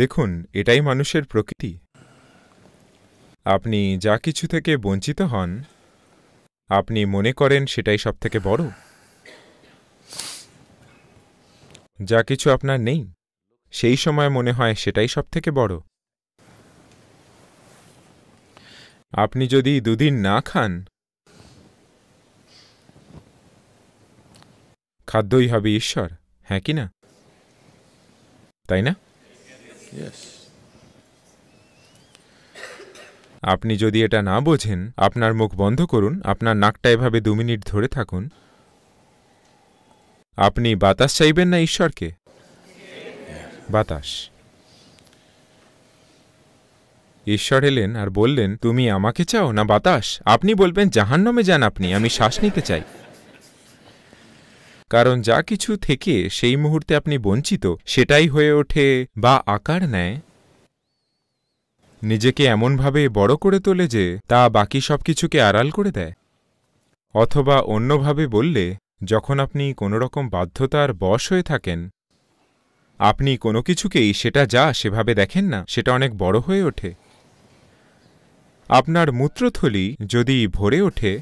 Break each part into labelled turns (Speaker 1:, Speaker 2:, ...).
Speaker 1: দেখুন এটাই মানুষের প্রকৃতি আপনি যা কিছু থেকে বঞ্চিত হন আপনি মনে করেন সেটাই সবথেকে বড় যা কিছু আপনার নেই সেই সময় মনে হয় সেটাই সবথেকে বড় আপনি যদি দুদিন না খান খাদ্যই হবে ঈশ্বর হ্যাঁ কি না তাই না আপনি যদি এটা না বোঝেন আপনার মুখ বন্ধ করুন আপনার নাকটা এভাবে দু মিনিট ধরে থাকুন আপনি বাতাস চাইবেন না ঈশ্বরকে বাতাস ঈশ্বর এলেন আর বললেন তুমি আমাকে চাও না বাতাস আপনি বলবেন জাহান্নমে যান আপনি আমি শ্বাস নিতে চাই কারণ যা কিছু থেকে সেই মুহূর্তে আপনি বঞ্চিত সেটাই হয়ে ওঠে বা আকার নেয় নিজেকে এমনভাবে বড় করে তোলে যে তা বাকি সব কিছুকে আড়াল করে দেয় অথবা অন্যভাবে বললে যখন আপনি কোনোরকম বাধ্যতার বশ হয়ে থাকেন আপনি কোনো কিছুকেই সেটা যা সেভাবে দেখেন না সেটা অনেক বড় হয়ে ওঠে আপনার মূত্রথলি যদি ভরে ওঠে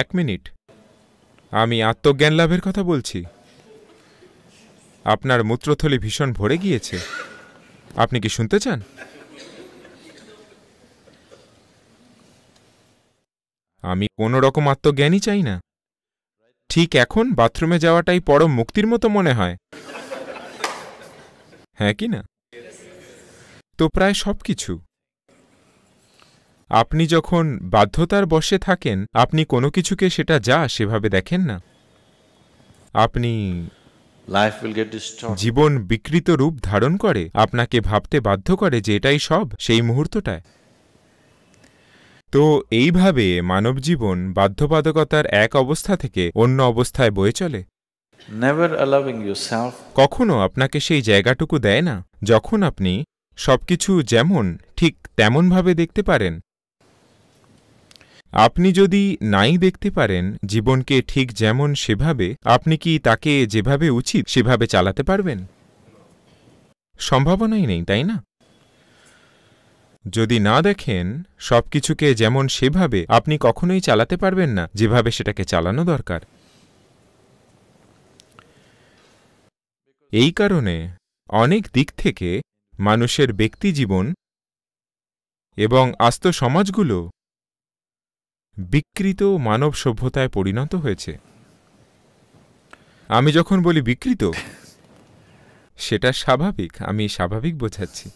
Speaker 1: এক মিনিট আমি আত্মজ্ঞান লাভের কথা বলছি আপনার মূত্রথলি ভীষণ ভরে গিয়েছে আপনি কি শুনতে চান আমি কোনো রকম আত্মজ্ঞানই চাই না ঠিক এখন বাথরুমে যাওয়াটাই পরম মুক্তির মতো মনে হয় হ্যাঁ কি না তো প্রায় সব কিছু আপনি যখন বাধ্যতার বসে থাকেন আপনি কোনো কিছুকে সেটা যা সেভাবে দেখেন না আপনি জীবন বিকৃত রূপ ধারণ করে আপনাকে ভাবতে বাধ্য করে যে এটাই সব সেই মুহূর্তটায় তো এইভাবে মানব জীবন বাধ্যবাধকতার এক অবস্থা থেকে অন্য অবস্থায় বয়ে চলে কখনো আপনাকে সেই জায়গাটুকু দেয় না যখন আপনি সবকিছু যেমন ঠিক তেমনভাবে দেখতে পারেন আপনি যদি নাই দেখতে পারেন জীবনকে ঠিক যেমন সেভাবে আপনি কি তাকে যেভাবে উচিত সেভাবে চালাতে পারবেন সম্ভাবনাই নেই তাই না যদি না দেখেন সব কিছুকে যেমন সেভাবে আপনি কখনোই চালাতে পারবেন না যেভাবে সেটাকে চালানো দরকার এই কারণে অনেক দিক থেকে মানুষের ব্যক্তি জীবন এবং আস্ত সমাজগুলো বিকৃত মানব সভ্যতায় পরিণত হয়েছে আমি যখন বলি বিকৃত সেটা স্বাভাবিক আমি স্বাভাবিক বোঝাচ্ছি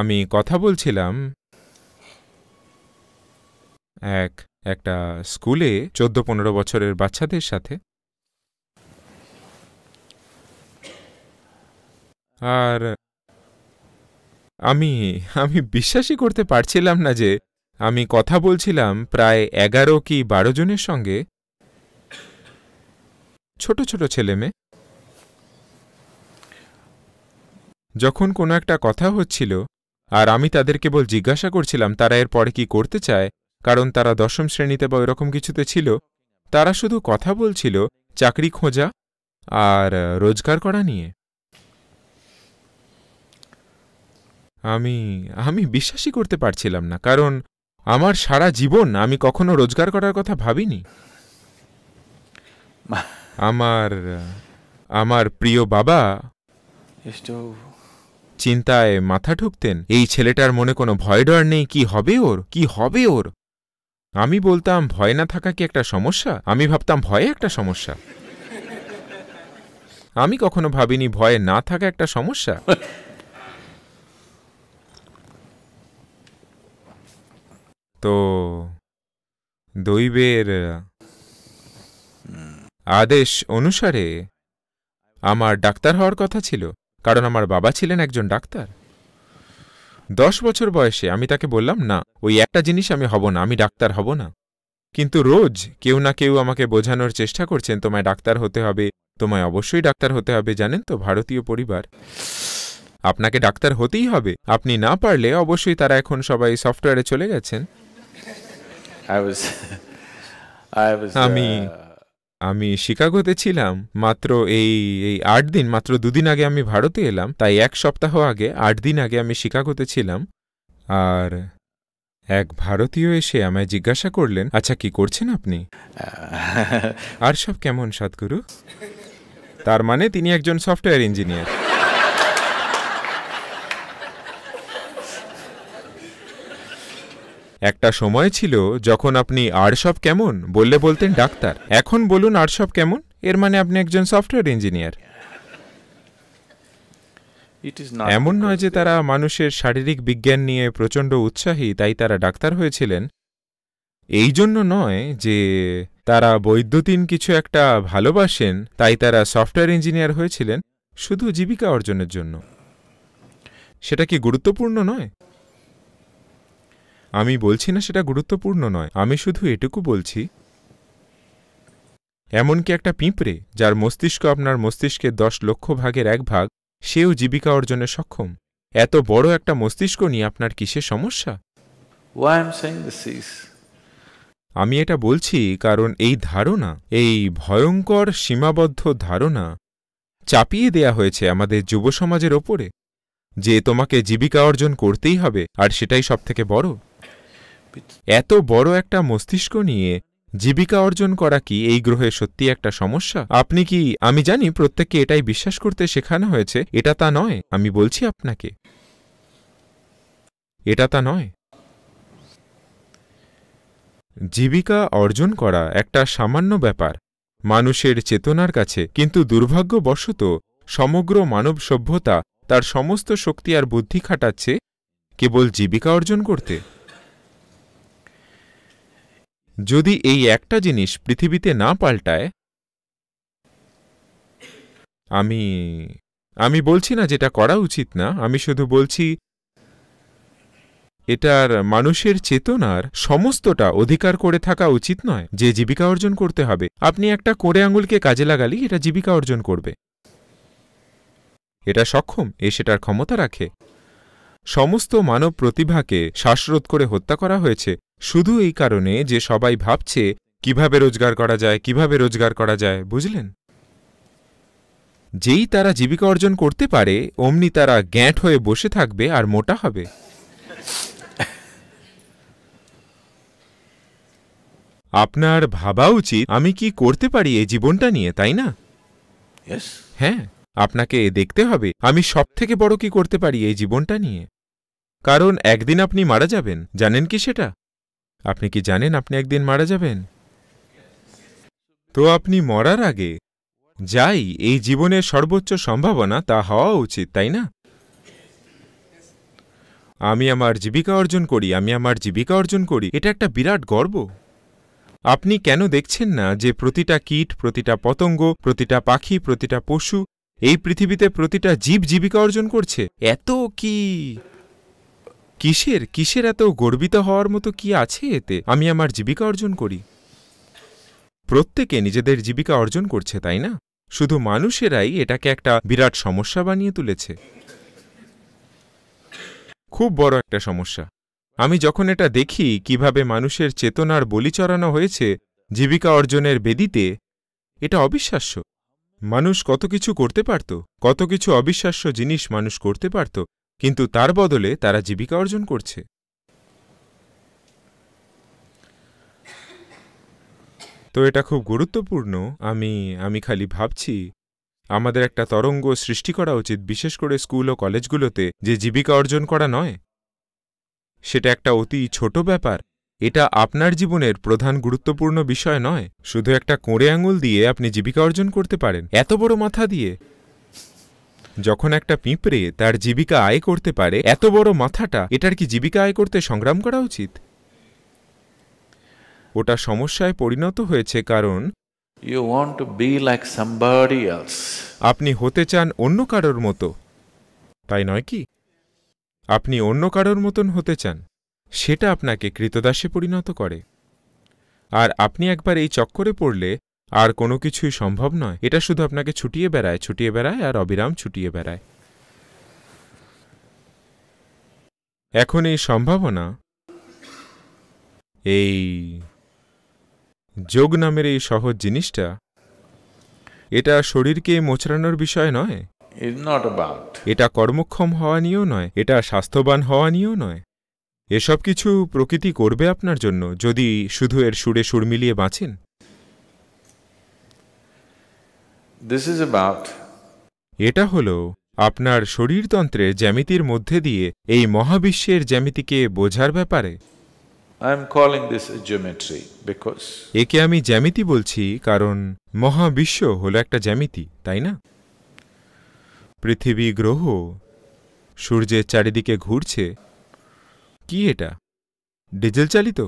Speaker 1: আমি কথা বলছিলাম এক একটা স্কুলে চোদ্দ পনেরো বছরের বাচ্চাদের সাথে আর আমি আমি বিশ্বাসই করতে পারছিলাম না যে আমি কথা বলছিলাম প্রায় এগারো কি বারো জনের সঙ্গে ছোট ছোট ছেলে মেয়ে যখন কোনো একটা কথা হচ্ছিল আর আমি তাদের কেবল জিজ্ঞাসা করছিলাম তারা এর পরে কি করতে চায় কারণ তারা দশম শ্রেণীতে বা ওইরকম কিছুতে ছিল তারা শুধু কথা বলছিল চাকরি খোঁজা আর রোজগার করা নিয়ে আমি আমি বিশ্বাসই করতে পারছিলাম না কারণ আমার সারা জীবন আমি কখনো রোজগার করার কথা ভাবিনি আমার আমার প্রিয় বাবা চিন্তায় মাথা ঠুকতেন এই ছেলেটার মনে কোনো ভয় ডর নেই কি হবে ওর কি হবে ওর আমি বলতাম ভয় না থাকা কি একটা সমস্যা আমি ভাবতাম ভয়ে একটা সমস্যা আমি কখনো ভাবিনি ভয়ে না থাকা একটা সমস্যা তো দৈবের আদেশ অনুসারে আমার ডাক্তার হওয়ার কথা ছিল কারণ আমার বাবা ছিলেন একজন ডাক্তার দশ বছর বয়সে আমি তাকে বললাম না ওই একটা জিনিস আমি হব না আমি ডাক্তার হব না কিন্তু রোজ কেউ না কেউ আমাকে বোঝানোর চেষ্টা করছেন তোমায় ডাক্তার হতে হবে তোমায় অবশ্যই ডাক্তার হতে হবে জানেন তো ভারতীয় পরিবার আপনাকে ডাক্তার হতেই হবে আপনি না পারলে অবশ্যই তারা এখন সবাই সফটওয়্যারে চলে গেছেন I was I was আমি আমি শিকাগোতে ছিলাম মাত্র এই এই আট দিন মাত্র দুদিন আগে আমি ভারতে এলাম তাই এক সপ্তাহ আগে আট দিন আগে আমি শিকাগোতে ছিলাম আর এক ভারতীয় এসে আমায় জিজ্ঞাসা করলেন আচ্ছা কি করছেন আপনি আর সব কেমন সদ্গুরু তার মানে তিনি একজন সফটওয়্যার ইঞ্জিনিয়ার একটা সময় ছিল যখন আপনি আর্টসব কেমন বললে বলতেন ডাক্তার এখন বলুন আর্টসব কেমন এর মানে আপনি একজন সফটওয়্যার ইঞ্জিনিয়ার এমন নয় যে তারা মানুষের শারীরিক বিজ্ঞান নিয়ে প্রচণ্ড উৎসাহী তাই তারা ডাক্তার হয়েছিলেন এই জন্য নয় যে তারা বৈদ্যুতিন কিছু একটা ভালোবাসেন তাই তারা সফটওয়্যার ইঞ্জিনিয়ার হয়েছিলেন শুধু জীবিকা অর্জনের জন্য সেটা কি গুরুত্বপূর্ণ নয় আমি বলছি না সেটা গুরুত্বপূর্ণ নয় আমি শুধু এটুকু বলছি এমনকি একটা পিঁপড়ে যার মস্তিষ্ক আপনার মস্তিষ্কের দশ লক্ষ ভাগের এক ভাগ সেও জীবিকা অর্জনে সক্ষম এত বড় একটা মস্তিষ্ক নিয়ে আপনার কিসের সমস্যা আমি এটা বলছি কারণ এই ধারণা এই ভয়ঙ্কর সীমাবদ্ধ ধারণা চাপিয়ে দেয়া হয়েছে আমাদের যুব সমাজের ওপরে যে তোমাকে জীবিকা অর্জন করতেই হবে আর সেটাই সবথেকে বড় এত বড় একটা মস্তিষ্ক নিয়ে জীবিকা অর্জন করা কি এই গ্রহে সত্যি একটা সমস্যা আপনি কি আমি জানি প্রত্যেককে এটাই বিশ্বাস করতে শেখানো হয়েছে এটা তা নয় আমি বলছি আপনাকে এটা তা নয় জীবিকা অর্জন করা একটা সামান্য ব্যাপার মানুষের চেতনার কাছে কিন্তু দুর্ভাগ্যবশত সমগ্র মানব সভ্যতা তার সমস্ত শক্তি আর বুদ্ধি খাটাচ্ছে কেবল জীবিকা অর্জন করতে যদি এই একটা জিনিস পৃথিবীতে না পাল্টায় আমি আমি বলছি না যেটা করা উচিত না আমি শুধু বলছি এটার মানুষের চেতনার সমস্তটা অধিকার করে থাকা উচিত নয় যে জীবিকা অর্জন করতে হবে আপনি একটা কোড়ে আঙুলকে কাজে লাগালি এটা জীবিকা অর্জন করবে এটা সক্ষম এ সেটার ক্ষমতা রাখে সমস্ত মানব প্রতিভাকে শ্বাসরোধ করে হত্যা করা হয়েছে শুধু এই কারণে যে সবাই ভাবছে কিভাবে রোজগার করা যায় কিভাবে রোজগার করা যায় বুঝলেন যেই তারা জীবিকা অর্জন করতে পারে অমনি তারা গ্যাঁট হয়ে বসে থাকবে আর মোটা হবে আপনার ভাবা উচিত আমি কি করতে পারি এই জীবনটা নিয়ে তাই না হ্যাঁ আপনাকে দেখতে হবে আমি সব থেকে বড় কি করতে পারি এই জীবনটা নিয়ে কারণ একদিন আপনি মারা যাবেন জানেন কি সেটা আপনি কি জানেন আপনি একদিন মারা যাবেন তো আপনি মরার আগে যাই এই জীবনের সর্বোচ্চ সম্ভাবনা তা হওয়া উচিত তাই না আমি আমার জীবিকা অর্জন করি আমি আমার জীবিকা অর্জন করি এটা একটা বিরাট গর্ব আপনি কেন দেখছেন না যে প্রতিটা কীট প্রতিটা পতঙ্গ প্রতিটা পাখি প্রতিটা পশু এই পৃথিবীতে প্রতিটা জীব জীবিকা অর্জন করছে এত কি কিসের কিসের এত গর্বিত হওয়ার মতো কি আছে এতে আমি আমার জীবিকা অর্জন করি প্রত্যেকে নিজেদের জীবিকা অর্জন করছে তাই না শুধু মানুষেরাই এটাকে একটা বিরাট সমস্যা বানিয়ে তুলেছে খুব বড় একটা সমস্যা আমি যখন এটা দেখি কিভাবে মানুষের চেতনার বলি চড়ানো হয়েছে জীবিকা অর্জনের বেদিতে এটা অবিশ্বাস্য মানুষ কত কিছু করতে পারত কত কিছু অবিশ্বাস্য জিনিস মানুষ করতে পারত কিন্তু তার বদলে তারা জীবিকা অর্জন করছে তো এটা খুব গুরুত্বপূর্ণ আমি আমি খালি ভাবছি আমাদের একটা তরঙ্গ সৃষ্টি করা উচিত বিশেষ করে স্কুল ও কলেজগুলোতে যে জীবিকা অর্জন করা নয় সেটা একটা অতি ছোট ব্যাপার এটা আপনার জীবনের প্রধান গুরুত্বপূর্ণ বিষয় নয় শুধু একটা কোঁড়ে আঙুল দিয়ে আপনি জীবিকা অর্জন করতে পারেন এত বড় মাথা দিয়ে যখন একটা পিঁপড়ে তার জীবিকা আয় করতে পারে এত বড় মাথাটা এটার কি জীবিকা আয় করতে সংগ্রাম করা উচিত ওটা সমস্যায় পরিণত হয়েছে কারণ you want to be like somebody else আপনি হতে চান অন্য কারোর মতো তাই নয় কি আপনি অন্য কারোর মতন হতে চান সেটা আপনাকে কৃতদাসে পরিণত করে আর আপনি একবার এই চক্করে পড়লে আর কোনো কিছুই সম্ভব নয় এটা শুধু আপনাকে ছুটিয়ে বেড়ায় ছুটিয়ে বেড়ায় আর অবিরাম ছুটিয়ে বেড়ায় এখন এই সম্ভাবনা এই যোগ নামের এই সহজ জিনিসটা এটা শরীরকে মোচড়ানোর বিষয় নয় এটা কর্মক্ষম হওয়া নিয়েও নয় এটা স্বাস্থ্যবান হওয়া নিয়েও নয় এসব কিছু প্রকৃতি করবে আপনার জন্য যদি শুধু এর সুরে সুর মিলিয়ে বাঁচেন This is about এটা হল আপনার শরীরতন্ত্রের জ্যামিতির মধ্যে দিয়ে এই মহাবিশ্বের জ্যামিতিকে বোঝার ব্যাপারে একে আমি জ্যামিতি বলছি কারণ মহাবিশ্ব হল একটা জ্যামিতি তাই না পৃথিবী গ্রহ সূর্যের চারিদিকে ঘুরছে কি এটা ডিজেল চালিত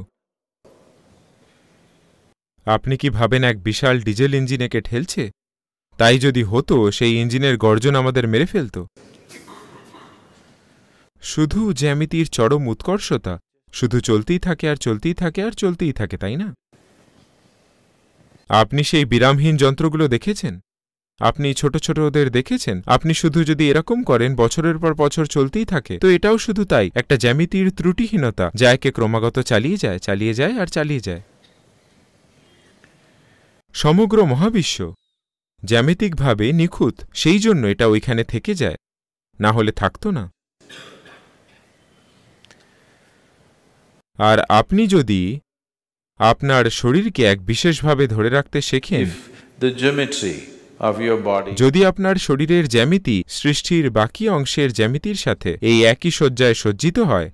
Speaker 1: আপনি কি ভাবেন এক বিশাল ডিজেল ইঞ্জিন একে ঠেলছে তাই যদি হতো সেই ইঞ্জিনের গর্জন আমাদের মেরে ফেলত শুধু জ্যামিতির চরম উৎকর্ষতা শুধু চলতেই থাকে আর চলতেই থাকে আর চলতেই থাকে তাই না আপনি সেই বিরামহীন যন্ত্রগুলো দেখেছেন আপনি ছোট ছোট ওদের দেখেছেন আপনি শুধু যদি এরকম করেন বছরের পর বছর চলতেই থাকে তো এটাও শুধু তাই একটা জ্যামিতির ত্রুটিহীনতা যা একে ক্রমাগত চালিয়ে যায় চালিয়ে যায় আর চালিয়ে যায় সমগ্র মহাবিশ্ব জ্যামিতিকভাবে নিখুঁত সেই জন্য এটা ওইখানে থেকে যায় না হলে থাকতো না আর আপনি যদি আপনার শরীরকে এক বিশেষভাবে ধরে রাখতে শেখেন যদি আপনার শরীরের জ্যামিতি সৃষ্টির বাকি অংশের জ্যামিতির সাথে এই একই শয্যায় সজ্জিত হয়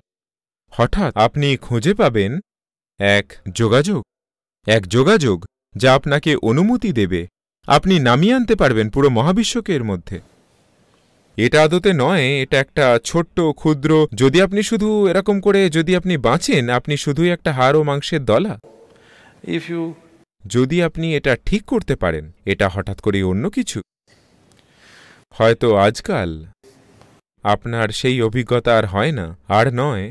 Speaker 1: হঠাৎ আপনি খুঁজে পাবেন এক যোগাযোগ এক যোগাযোগ যা আপনাকে অনুমতি দেবে আপনি নামিয়ে আনতে পারবেন পুরো মহাবিশ্বকে এর মধ্যে এটা আদতে নয় এটা একটা ছোট্ট ক্ষুদ্র যদি আপনি শুধু এরকম করে যদি আপনি বাঁচেন আপনি শুধুই একটা হাড় ও মাংসের দলা ইফ ইউ যদি আপনি এটা ঠিক করতে পারেন এটা হঠাৎ করে অন্য কিছু হয়তো আজকাল আপনার সেই অভিজ্ঞতা আর হয় না আর নয়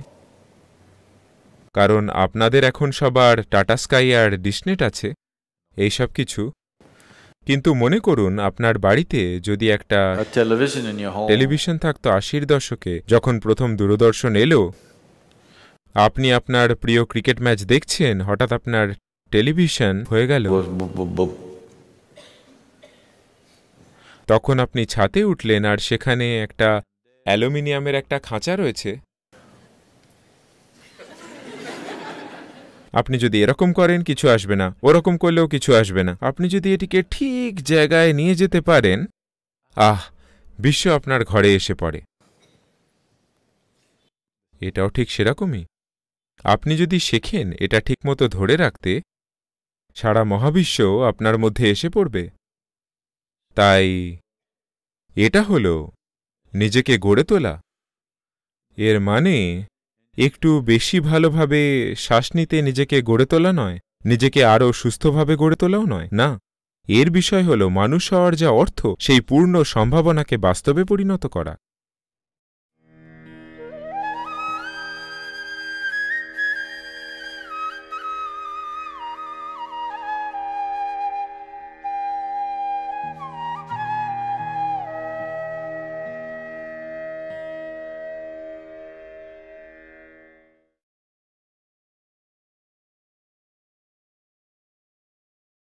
Speaker 1: কারণ আপনাদের এখন সবার টাটা স্কাই আর ডিসনেট আছে এইসব কিছু কিন্তু মনে করুন আপনার বাড়িতে যদি একটা টেলিভিশন থাকতো আশির দশকে যখন প্রথম দূরদর্শন এলো আপনি আপনার প্রিয় ক্রিকেট ম্যাচ দেখছেন হঠাৎ আপনার টেলিভিশন হয়ে গেল তখন আপনি ছাতে উঠলেন আর সেখানে একটা অ্যালুমিনিয়ামের একটা খাঁচা রয়েছে আপনি যদি এরকম করেন কিছু আসবে না ওরকম করলেও কিছু আসবে না আপনি যদি এটিকে ঠিক জায়গায় নিয়ে যেতে পারেন আহ বিশ্ব আপনার ঘরে এসে পড়ে এটাও ঠিক সেরকমই আপনি যদি শেখেন এটা ঠিকমতো ধরে রাখতে সারা মহাবিশ্ব আপনার মধ্যে এসে পড়বে তাই এটা হল নিজেকে গড়ে তোলা এর মানে একটু বেশি ভালোভাবে শ্বাস নিতে নিজেকে গড়ে তোলা নয় নিজেকে আরও সুস্থভাবে গড়ে তোলাও নয় না এর বিষয় হল মানুষ হওয়ার যা অর্থ সেই পূর্ণ সম্ভাবনাকে বাস্তবে পরিণত করা